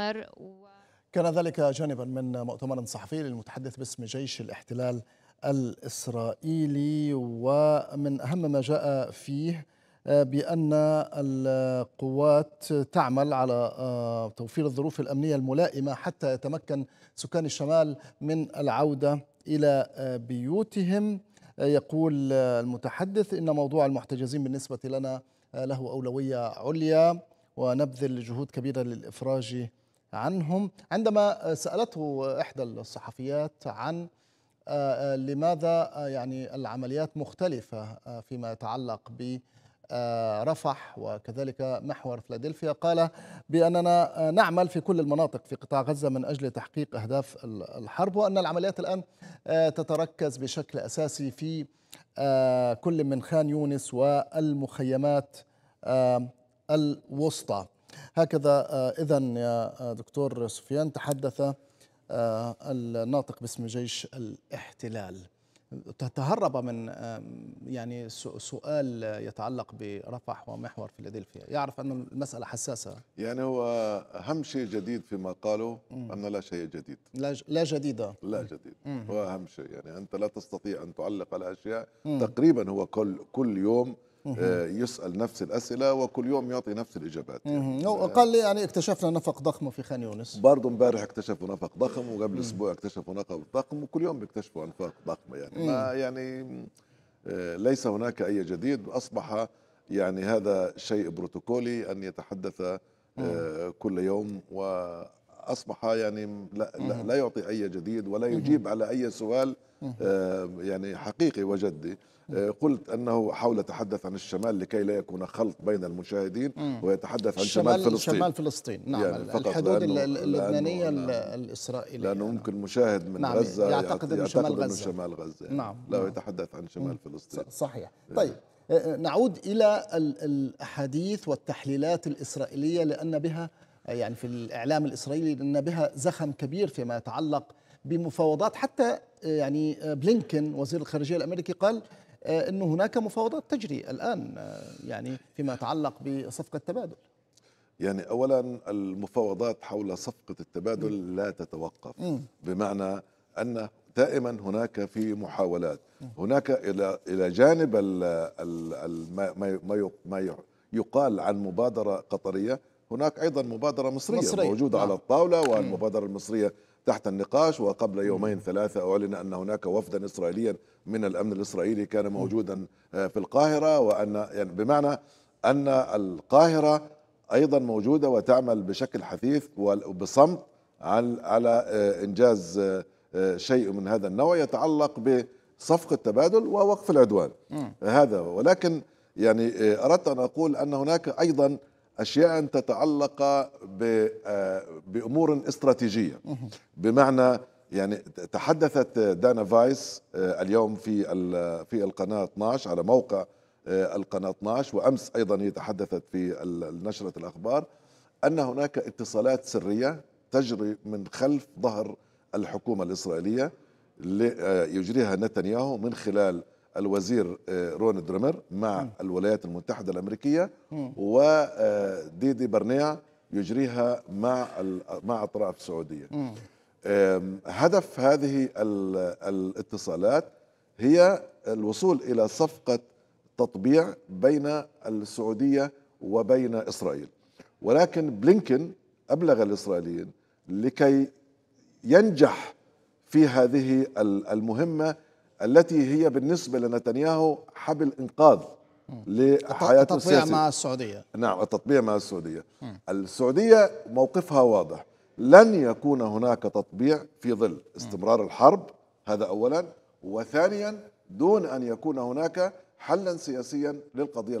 الأحمر و... كان ذلك جانبا من مؤتمر صحفي للمتحدث باسم جيش الاحتلال الإسرائيلي ومن أهم ما جاء فيه آه، بأن القوات تعمل على آه، توفير الظروف الأمنية الملائمة حتى يتمكن سكان الشمال من العودة إلى آه، بيوتهم يقول المتحدث إن موضوع المحتجزين بالنسبة لنا له أولوية عليا ونبذل جهود كبيرة للإفراج عنهم عندما سألته إحدى الصحفيات عن آه، آه، لماذا آه، يعني العمليات مختلفة فيما يتعلق ب رفح وكذلك محور فلادلفيا قال بأننا نعمل في كل المناطق في قطاع غزة من أجل تحقيق أهداف الحرب وأن العمليات الآن تتركز بشكل أساسي في كل من خان يونس والمخيمات الوسطى هكذا آه، إذا يا آه، دكتور سفيان تحدث آه، الناطق باسم جيش الاحتلال تهرب من يعني سؤال يتعلق برفح ومحور فيلادلفيا يعرف أن المسألة حساسة يعني هو أهم شيء جديد فيما قالوا أن لا شيء جديد لا, لا جديدة لا جديد هو أهم شيء يعني أنت لا تستطيع أن تعلق على أشياء تقريبا هو كل, كل يوم آه، يسال نفس الاسئله وكل يوم يعطي نفس الاجابات يعني آه. قال لي يعني اكتشفنا نفق ضخم في خان يونس برضه امبارح اكتشفوا نفق ضخم وقبل اسبوع اكتشفوا نفق ضخم وكل يوم بيكتشفوا انفاق ضخمه يعني ما يعني آه، ليس هناك اي جديد اصبح يعني هذا شيء بروتوكولي ان يتحدث كل يوم و اصبح يعني لا, لا, لا يعطي اي جديد ولا يجيب على اي سؤال آه، يعني حقيقي وجدي آه، قلت انه حاول تحدث عن الشمال لكي لا يكون خلط بين المشاهدين ويتحدث عن شمال فلسطين شمال فلسطين نعم يعني فقط الحدود لأنه اللبنانيه لأنه نعم. الاسرائيليه لانه ممكن نعم. مشاهد من نعم غزه يعتقد, انه شمال غزة. انه شمال غزه يعني نعم لا نعم. يتحدث عن شمال فلسطين صحيح إيه. طيب آه، نعود الى الاحاديث والتحليلات الاسرائيليه لان بها يعني في الإعلام الإسرائيلي لأن بها زخم كبير فيما يتعلق بمفاوضات حتى آه، يعني آه، بلينكن وزير الخارجية الأمريكي قال آه، انه هناك مفاوضات تجري الآن يعني فيما يتعلق بصفقة التبادل يعني أولا المفاوضات حول صفقة التبادل م. لا تتوقف م. بمعنى أن دائما هناك في محاولات م. هناك إلى إلى جانب ال ال ال ما, ما يقال عن مبادرة قطرية هناك أيضا مبادرة مصرية, مصرية. موجودة نعم. على الطاولة والمبادرة المصرية تحت النقاش وقبل يومين ثلاثة أعلن أن هناك وفدا إسرائيليا من الأمن الإسرائيلي كان موجودا آه، في القاهرة وأن يعني بمعنى أن القاهرة أيضا موجودة وتعمل بشكل حثيث وبصمت على آه، إنجاز آه، شيء من هذا النوع يتعلق بصفقة التبادل ووقف العدوان هذا ولكن يعني أردت أن أقول أن هناك أيضا أشياء تتعلق آه، بأمور استراتيجية بمعنى يعني تحدثت دانا فايس آه، اليوم في في القناة 12 على موقع آه، القناة 12 وأمس أيضا هي تحدثت في نشرة الأخبار أن هناك اتصالات سرية تجري من خلف ظهر الحكومة الإسرائيلية يجريها نتنياهو من خلال الوزير آه، رون درمر مع الولايات المتحدة الأمريكية وديدي آه، برنيع يجريها مع مع الطرف السعودية هدف هذه الاتصالات هي الوصول إلى صفقة تطبيع بين السعودية وبين إسرائيل ولكن بلينكن أبلغ الإسرائيليين لكي ينجح في هذه المهمة التي هي بالنسبة لنتنياهو حبل إنقاذ لحياته السياسية التطبيع مع السعودية نعم التطبيع مع السعودية م. السعودية موقفها واضح لن يكون هناك تطبيع في ظل استمرار الحرب هذا أولا وثانيا دون أن يكون هناك حلا سياسيا للقضية